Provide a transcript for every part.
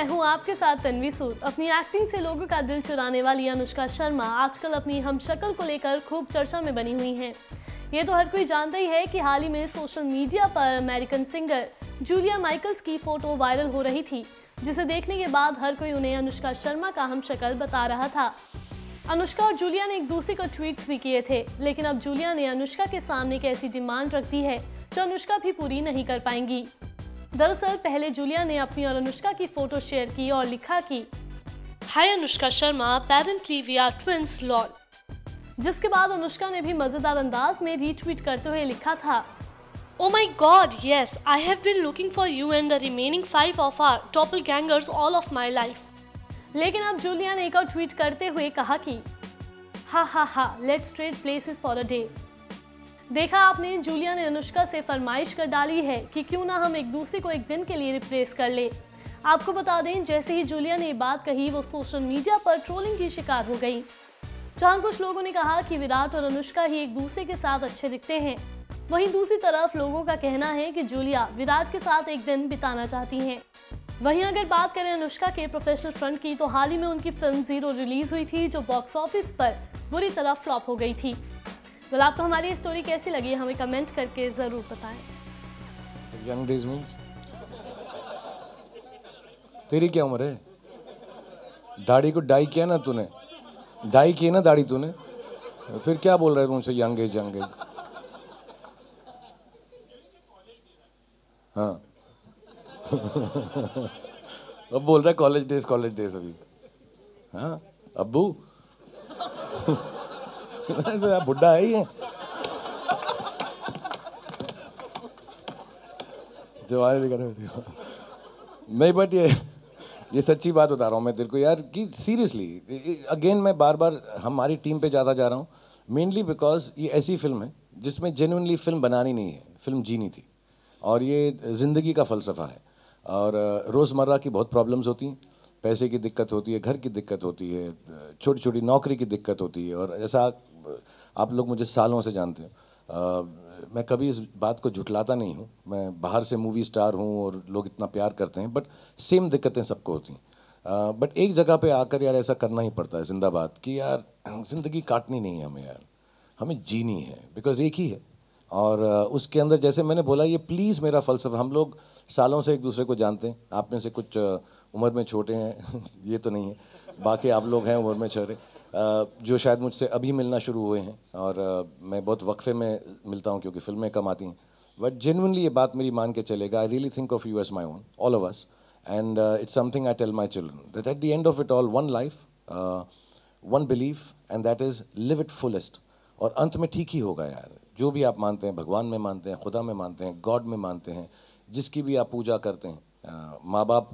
मैं हूं आपके साथ तनवी सूद अपनी एक्टिंग से लोगों का दिल चुराने वाली अनुष्का शर्मा आजकल अपनी हम शक्ल को लेकर खूब चर्चा में बनी हुई हैं ये तो हर कोई जानता ही है कि हाल ही में सोशल मीडिया पर अमेरिकन सिंगर जूलिया माइकल्स की फ़ोटो वायरल हो रही थी जिसे देखने के बाद हर कोई उन्हें अनुष्का शर्मा का हम शक्ल बता रहा था अनुष्का और जूलिया ने एक दूसरे को ट्वीट भी किए थे लेकिन अब जूलिया ने अनुष्का के सामने एक ऐसी डिमांड रख दी है जो अनुष्का भी पूरी नहीं कर पाएंगी दरअसल पहले जूलिया ने अपनी और अनुष्का की फोटो शेयर की और लिखा कि hi Anushka Sharma apparently we are twins lol जिसके बाद अनुष्का ने भी मजेदार अंदाज में रीट्वीट करते हुए लिखा था Oh god god, I have have looking for you and the remaining five of our doppelgangers all of my life लेकिन अब जूलिया ने एक और ट्वीट करते हुए कहा कि ha ha ha let's trade places for a day देखा आपने जूलिया ने अनुष्का से फरमाइश कर डाली है कि क्यों ना हम एक दूसरे को एक दिन के लिए रिप्लेस कर ले आपको बता दें जैसे ही जूलिया ने ये बात कही वो सोशल मीडिया पर ट्रोलिंग की शिकार हो गई जहां कुछ लोगों ने कहा कि विराट और अनुष्का ही एक दूसरे के साथ अच्छे दिखते हैं वहीं दूसरी तरफ लोगों का कहना है कि जूलिया विराट के साथ एक दिन बिताना चाहती हैं वहीं अगर बात करें अनुष्का के प्रोफेशनल फ्रंट की तो हाल ही में उनकी फिल्म जीरो रिलीज हुई थी जो बॉक्स ऑफिस पर बुरी तरह फ्लॉप हो गई थी well, आपको तो हमारी स्टोरी कैसी लगी हमें कमेंट करके ज़रूर बताएं यंग डेज मीन्स तेरी क्या उम्र है दाढ़ी को डाई किया ना तूने डाई की ना दाढ़ी तूने फिर क्या बोल रहे मुझसे यंग एज यंग एज हाँ अब बोल रहा है कॉलेज डेज कॉलेज डेज अभी हाँ अबू तो बुढ़ा है ये जवानी दिखा नहीं बट ये ये सच्ची बात बता रहा हूँ मैं तेरे को यार कि सीरियसली अगेन मैं बार बार हमारी टीम पे ज़्यादा जा रहा हूँ मेनली बिकॉज ये ऐसी फिल्म है जिसमें जेनुनली फिल्म बनानी नहीं है फिल्म जीनी थी और ये ज़िंदगी का फ़लसफ़ा है और uh, रोज़मर्रा की बहुत प्रॉब्लम्स होती हैं पैसे की दिक्कत होती है घर की दिक्कत होती है छोटी छोटी नौकरी की दिक्कत होती है और ऐसा आप लोग मुझे सालों से जानते हो मैं कभी इस बात को झुटलाता नहीं हूँ मैं बाहर से मूवी स्टार हूँ और लोग इतना प्यार करते हैं बट सेम दिक्कतें सबको होती हैं बट एक जगह पे आकर यार ऐसा करना ही पड़ता है जिंदाबाद कि यार ज़िंदगी काटनी नहीं है हमें यार हमें जीनी है बिकॉज एक ही है और उसके अंदर जैसे मैंने बोला ये प्लीज़ मेरा फ़लसफा हम लोग सालों से एक दूसरे को जानते हैं आप में से कुछ उम्र में छोटे हैं ये तो नहीं है बाकी आप लोग हैं उम्र में छोटे जो शायद मुझसे अभी मिलना शुरू हुए हैं और मैं बहुत वक्फे में मिलता हूँ क्योंकि फिल्में कम आती हैं बट जेनवनली ये बात मेरी मान के चलेगा I really think of you as my own all of us and it's something I tell my children that at the end of it all one life one belief and that is live it fullest और अंत में ठीक ही होगा यार जो भी आप मानते हैं भगवान में मानते हैं खुदा में मानते हैं गॉड में मानते हैं जिसकी भी आप पूजा करते हैं माँ बाप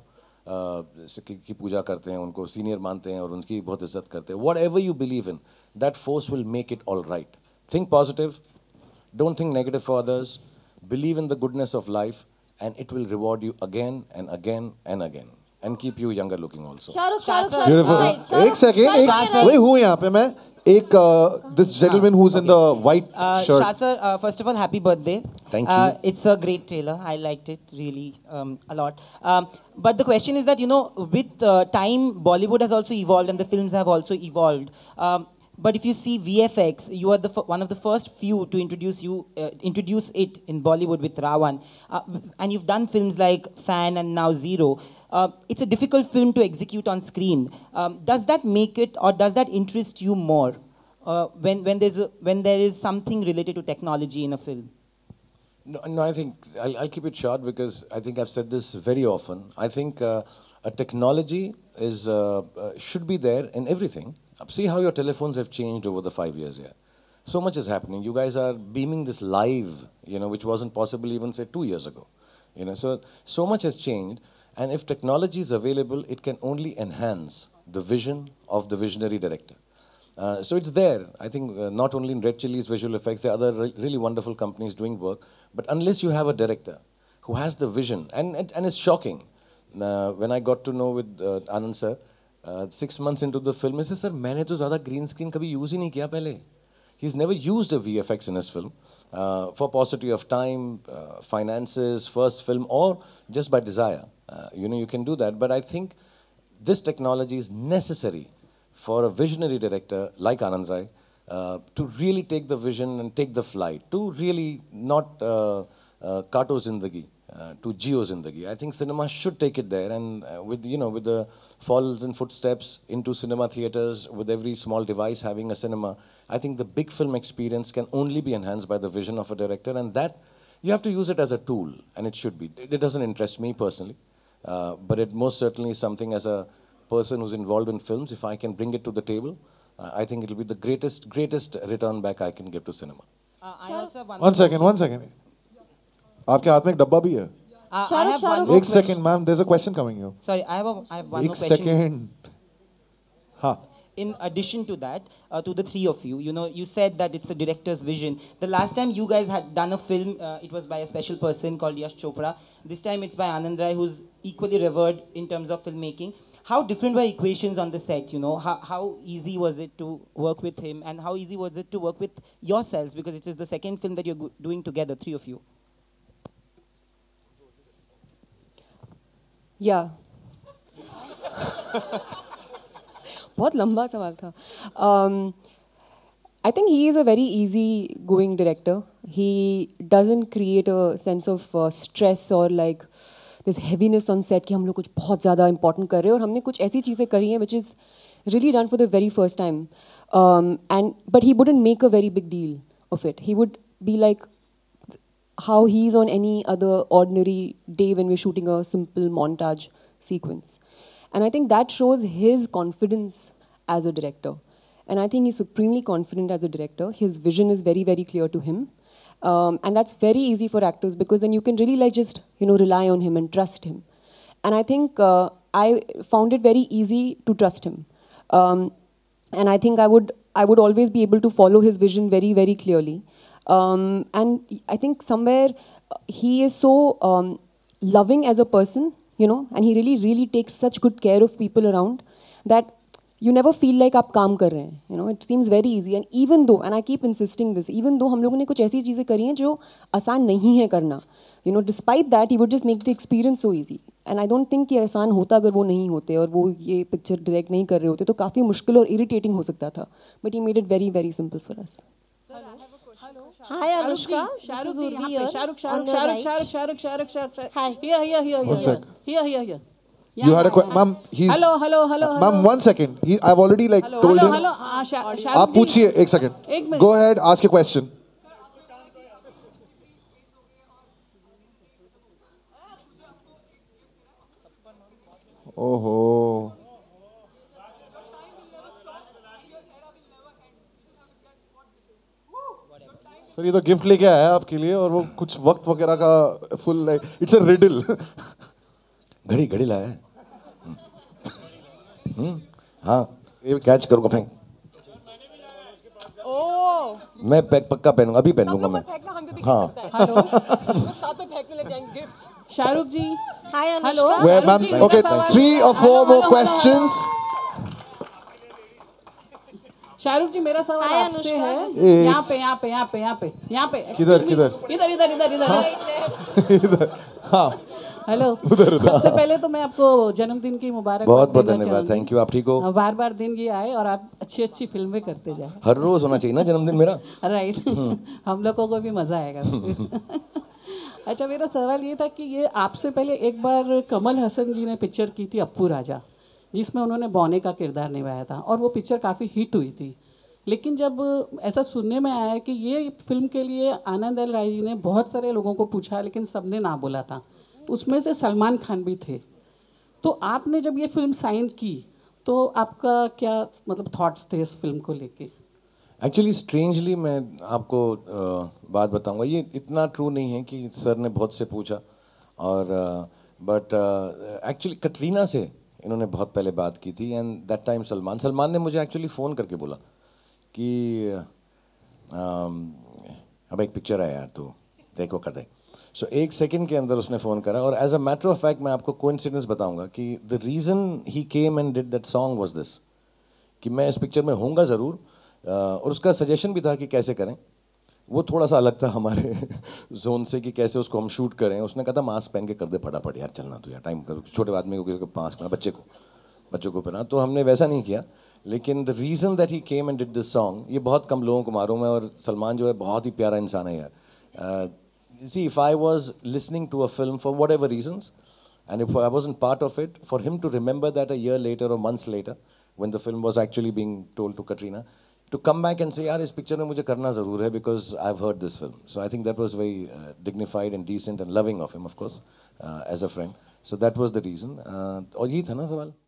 की पूजा करते हैं उनको सीनियर मानते हैं और उनकी बहुत इज्जत करते हैं whatever you believe in that force will make it all right think positive don't think negative for others believe in the goodness of life and it will reward you again and again and again and keep you younger looking also एक second वही हूँ यहाँ पे मैं Uh, this gentleman who's in the white uh, shirt. White shirt Shah sir first of all happy birthday thank you it's a great trailer I liked it really but the question is that you know with uh, time bollywood has also evolved and the films have also evolved um, but if you see VFX, you are the one of the first few to introduce you introduce it in Bollywood with Rawan, and you've done films like Fan and now Zero. Uh, it's a difficult film to execute on screen. Um, does that make it, or does that interest you more uh, when, when, there's a, when there is something related to technology in a film? No, no I think I'll, I'll, keep it short because I think I've said this very often. I think uh, a technology is uh, uh, should be there in everything. See how your telephones have changed over the five years here so much is happening. You guys are beaming this live, you know, which wasn't possible even say two years ago. You know, so so much has changed. And if technology is available, it can only enhance the vision of the visionary director. Uh, so it's there. I think uh, not only in Red Chili's visual effects, there are other re really wonderful companies doing work. But unless you have a director who has the vision, and, and, and it's shocking. Uh, when I got to know with uh, Anand sir, uh, six months into the film, he said, sir, have तो used green screen before. He's never used a VFX in his film uh, for paucity of time, uh, finances, first film, or just by desire. Uh, you know, you can do that. But I think this technology is necessary for a visionary director like Anand Rai uh, to really take the vision and take the flight, to really not uh, uh, kato zindagi. Uh, to geo zindagi. I think cinema should take it there, and uh, with you know with the falls and footsteps into cinema theaters, with every small device having a cinema, I think the big film experience can only be enhanced by the vision of a director, and that you have to use it as a tool, and it should be. It doesn't interest me personally, uh, but it most certainly is something as a person who's involved in films, if I can bring it to the table, uh, I think it'll be the greatest, greatest return back I can give to cinema. Uh, one, one second, one second. आपके हाथ में एक डब्बा भी है uh, एक second ma'am there is a question coming you sorry I have I have one एक second हां in addition to that, uh, to the three of you, you know, you said that it's a director's vision. The last time you guys had done a film, uh, it was by a special person called Yash Chopra. This time it's by Anand Rai, who's equally revered in terms of filmmaking. How different were equations on the set, you know? How, how easy was it to work with him and how easy was it to work with yourselves because it is the second film that you're doing together, three of you? Yeah. बहुत लंबा सवाल था I think he is a very easy going director he doesn't create a sense of stress और like this heaviness on set कि हम लोग कुछ बहुत ज़्यादा इंपॉर्टेंट कर रहे हैं और हमने कुछ ऐसी चीज़ें करी हैं which is really done for the very first time and but he wouldn't make a very big deal of it he would be like how he is on any other ordinary day when we shooting a simple montage sequence And I think that shows his confidence as a director. And I think he's supremely confident as a director. His vision is very, very clear to him. Um, and that's very easy for actors because then you can really like just, you know, rely on him and trust him. And I think uh, I found it very easy to trust him. Um, and I think I would, I would always be able to follow his vision very, very clearly. Um, and I think somewhere he is so um, loving as a person you know and he really really takes such good care of people around that you never feel like आप काम कर रहे हैं you know it seems very easy and even though and I keep insisting this even though हम लोगों ने कुछ ऐसी चीज़ें करी हैं जो आसान नहीं है करना you know despite that he would just make the experience so easy and I don't think कि आसान होता अगर वो नहीं होते और वो ये पिक्चर डायरेक्ट नहीं कर रहे होते तो काफ़ी मुश्किल और इरीटेटिंग हो सकता था but he made it very very simple for us Hi Anushka. Shahrukh ji, yahan Shahrukh, Shahrukh, Shahrukh, Shahrukh, Shahrukh, Shahrukh, Shahrukh. Hi. Here, here, here, here. Here, here, here. You yeah, had a question, ma'am. He's hello, hello, hello. Ma'am, one second. He, I've already like hello, told hello, him. Hello, hello. आप पूछिए एक second. एक minute. Go ahead, ask a question. Oh ho. Oh. Sir ये तो gift लेके आया है आपके लिए और वो कुछ वक्त वगैरह का full like it's a riddle घड़ी घड़ी लाया है हम्म, हम्म, हाँ कैच करूँगा फेंक मैं पैक पक्का पहनूंगा अभी पहन लूंगा मैं हाँ Shahrukh ji hi hello ma'am okay three और four more questions Shahrukh ji मेरा सवाल आपसे है यहाँ पे यहाँ पे यहाँ पे यहाँ पे यहाँ पे इधर इधर इधर इधर इधर इधर हाँ हेलो हाँ। सबसे पहले तो मैं आपको जन्मदिन की मुबारक बहुत बहुत धन्यवाद थैंक यू आप ठीक हो हाँ, बार बार दिन ये आए और आप अच्छी अच्छी फिल्में करते जाए हर रोज होना चाहिए ना जन्मदिन मेरा राइट हम्म। हम लोगों को भी मजा आएगा अच्छा मेरा सवाल ये था कि ये आपसे पहले एक बार कमल हसन जी ने पिक्चर की थी अप्पू राजा जिसमें उन्होंने बौने का किरदार निभाया था और वो पिक्चर काफ़ी हिट हुई थी लेकिन जब ऐसा सुनने में आया कि ये फिल्म के लिए आनंद एल राय जी ने बहुत सारे लोगों को पूछा लेकिन सब ने ना बोला था उसमें से सलमान खान भी थे तो आपने जब ये फिल्म साइन की तो आपका क्या मतलब थाट्स थे इस फिल्म को लेके एक्चुअली स्ट्रेंजली मैं आपको बात बताऊंगा ये इतना ट्रू नहीं है कि सर ने बहुत से पूछा और बट एक्चुअली कटरीना से इन्होंने बहुत पहले बात की थी and that time Salman Salman ने मुझे एक्चुअली फ़ोन करके बोला कि um, अब एक पिक्चर है यार तो देखो कर दे सो so, एक सेकंड के अंदर उसने फ़ोन करा और as a matter of fact मैं आपको कोइंसिडेंस बताऊंगा कि the reason he came and did that song was this कि मैं इस पिक्चर में होऊंगा ज़रूर uh, और उसका सजेशन भी था कि कैसे करें वो थोड़ा सा अलग था हमारे जोन से कि कैसे उसको हम शूट करें उसने कहा था मास्क पहन के कर दे फटाफट यार चलना तो यार टाइम कर छोटे आदमी को किसी को मास्क पहना बच्चे को बच्चों को पहना तो हमने वैसा नहीं किया लेकिन the reason that he came and did this song ये बहुत कम लोगों को मालूम है और सलमान जो है बहुत ही प्यारा इंसान है यार see if I was listening to a film for whatever reasons and if I was in part of it for him to remember that a year later और months later when the film was actually being told to Katrina to come back and say यार इस picture में मुझे करना ज़रूर है because I have heard this film so I think that was very dignified and decent and loving of him of course as a friend so that was the reason और यही था ना सवाल